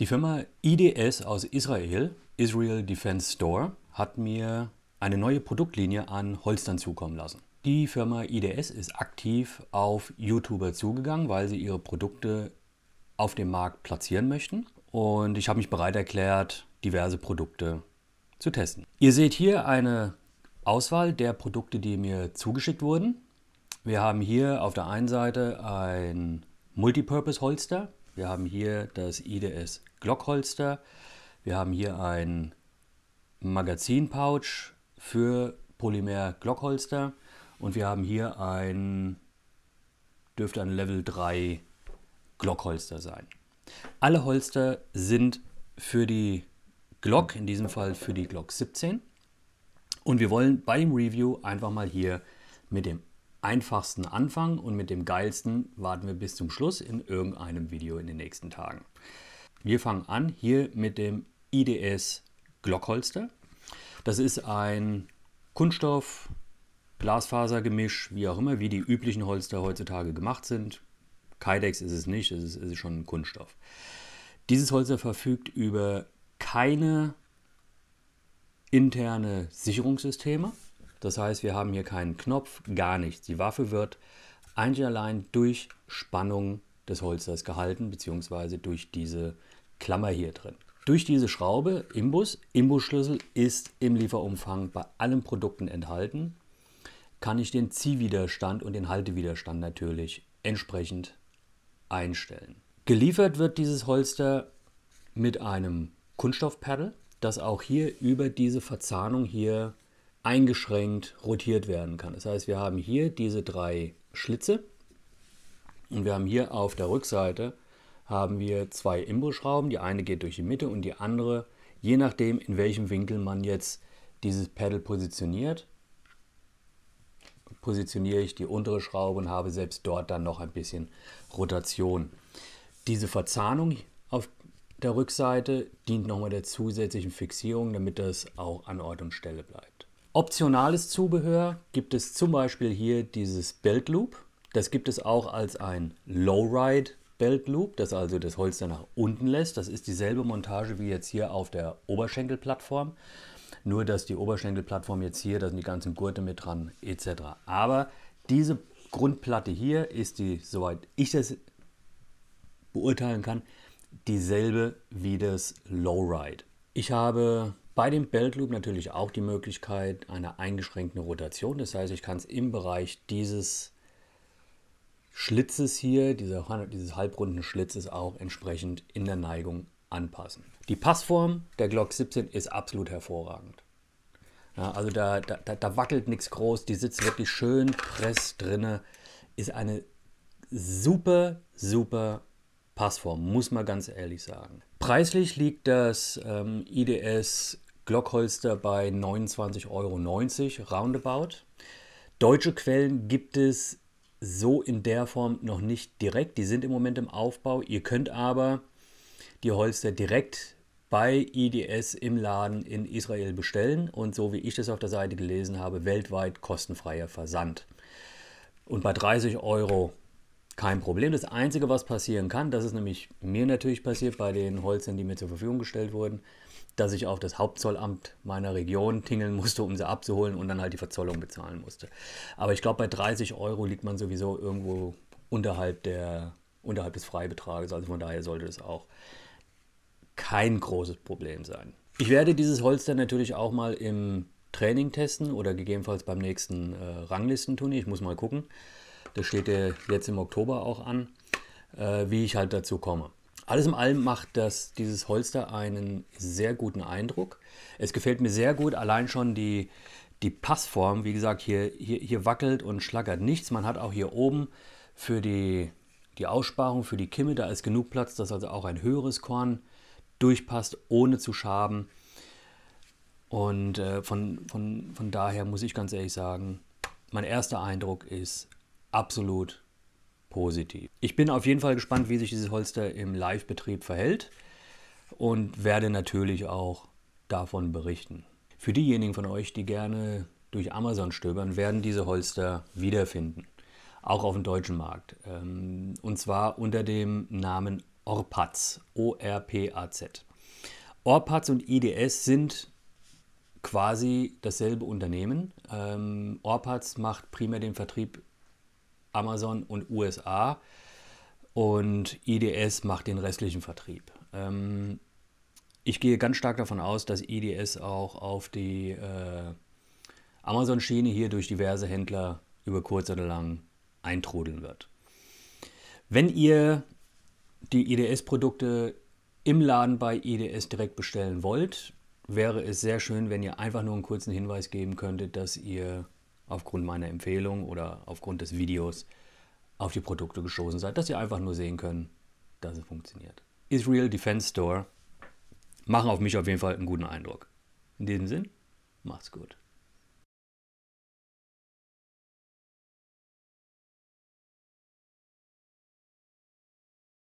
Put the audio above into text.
Die Firma IDS aus Israel, Israel Defense Store, hat mir eine neue Produktlinie an Holstern zukommen lassen. Die Firma IDS ist aktiv auf YouTuber zugegangen, weil sie ihre Produkte auf dem Markt platzieren möchten. Und ich habe mich bereit erklärt, diverse Produkte zu testen. Ihr seht hier eine Auswahl der Produkte, die mir zugeschickt wurden. Wir haben hier auf der einen Seite ein Multipurpose Holster wir haben hier das IDS Glockholster. Wir haben hier ein Magazinpouch für Polymer Glockholster. Und wir haben hier ein, dürfte ein Level 3 Glockholster sein. Alle Holster sind für die Glock, in diesem Fall für die Glock 17. Und wir wollen bei dem Review einfach mal hier mit dem einfachsten Anfang und mit dem geilsten warten wir bis zum Schluss in irgendeinem Video in den nächsten Tagen. Wir fangen an hier mit dem IDS Glockholster. Das ist ein Kunststoff, Glasfasergemisch, wie auch immer, wie die üblichen Holster heutzutage gemacht sind. Kydex ist es nicht, es ist, es ist schon ein Kunststoff. Dieses Holster verfügt über keine interne Sicherungssysteme. Das heißt, wir haben hier keinen Knopf, gar nichts. Die Waffe wird einzig allein durch Spannung des Holsters gehalten, beziehungsweise durch diese Klammer hier drin. Durch diese Schraube Imbus, Imbusschlüssel ist im Lieferumfang bei allen Produkten enthalten, kann ich den Ziehwiderstand und den Haltewiderstand natürlich entsprechend einstellen. Geliefert wird dieses Holster mit einem Kunststoffpaddel, das auch hier über diese Verzahnung hier eingeschränkt rotiert werden kann. Das heißt, wir haben hier diese drei Schlitze und wir haben hier auf der Rückseite haben wir zwei Imbusschrauben. Die eine geht durch die Mitte und die andere, je nachdem in welchem Winkel man jetzt dieses Pedal positioniert, positioniere ich die untere Schraube und habe selbst dort dann noch ein bisschen Rotation. Diese Verzahnung auf der Rückseite dient nochmal der zusätzlichen Fixierung, damit das auch an Ort und Stelle bleibt. Optionales Zubehör gibt es zum Beispiel hier dieses Belt Loop. Das gibt es auch als ein Lowride Belt Loop, das also das Holster nach unten lässt. Das ist dieselbe Montage wie jetzt hier auf der Oberschenkelplattform. Nur, dass die Oberschenkelplattform jetzt hier, da sind die ganzen Gurte mit dran etc. Aber diese Grundplatte hier ist die, soweit ich das beurteilen kann, dieselbe wie das Lowride. Ich habe bei dem Belt Loop natürlich auch die Möglichkeit einer eingeschränkten Rotation. Das heißt, ich kann es im Bereich dieses Schlitzes hier, dieser, dieses halbrunden Schlitzes auch entsprechend in der Neigung anpassen. Die Passform der Glock 17 ist absolut hervorragend. Ja, also da, da, da wackelt nichts groß, die sitzt wirklich schön press drinne, ist eine super, super Passform, muss man ganz ehrlich sagen. Preislich liegt das ähm, IDS Glockholster bei 29,90 Euro roundabout. Deutsche Quellen gibt es so in der Form noch nicht direkt. Die sind im Moment im Aufbau. Ihr könnt aber die Holster direkt bei IDS im Laden in Israel bestellen und so wie ich das auf der Seite gelesen habe, weltweit kostenfreier Versand. Und bei 30 Euro kein Problem. Das Einzige, was passieren kann, das ist nämlich mir natürlich passiert bei den Holzern, die mir zur Verfügung gestellt wurden, dass ich auf das Hauptzollamt meiner Region tingeln musste, um sie abzuholen und dann halt die Verzollung bezahlen musste. Aber ich glaube, bei 30 Euro liegt man sowieso irgendwo unterhalb, der, unterhalb des Freibetrages. Also von daher sollte das auch kein großes Problem sein. Ich werde dieses Holz dann natürlich auch mal im Training testen oder gegebenenfalls beim nächsten äh, Ranglistenturnier. Ich muss mal gucken. Das steht ja jetzt im Oktober auch an, äh, wie ich halt dazu komme. Alles in allem macht das, dieses Holster einen sehr guten Eindruck. Es gefällt mir sehr gut, allein schon die, die Passform. Wie gesagt, hier, hier, hier wackelt und schlackert nichts. Man hat auch hier oben für die, die Aussparung, für die Kimme, da ist genug Platz, dass also auch ein höheres Korn durchpasst, ohne zu schaben. Und äh, von, von, von daher muss ich ganz ehrlich sagen, mein erster Eindruck ist absolut positiv. Ich bin auf jeden Fall gespannt, wie sich dieses Holster im Live-Betrieb verhält und werde natürlich auch davon berichten. Für diejenigen von euch, die gerne durch Amazon stöbern, werden diese Holster wiederfinden, auch auf dem deutschen Markt. Ähm, und zwar unter dem Namen Orpaz, O-R-P-A-Z. Orpaz und IDS sind quasi dasselbe Unternehmen. Ähm, Orpaz macht primär den Vertrieb Amazon und USA und EDS macht den restlichen Vertrieb. Ähm, ich gehe ganz stark davon aus, dass EDS auch auf die äh, Amazon-Schiene hier durch diverse Händler über kurz oder lang eintrudeln wird. Wenn ihr die EDS-Produkte im Laden bei EDS direkt bestellen wollt, wäre es sehr schön, wenn ihr einfach nur einen kurzen Hinweis geben könntet, dass ihr aufgrund meiner Empfehlung oder aufgrund des Videos auf die Produkte gestoßen seid, dass ihr einfach nur sehen könnt, dass es funktioniert. Israel Defense Store machen auf mich auf jeden Fall einen guten Eindruck. In diesem Sinn, macht's gut.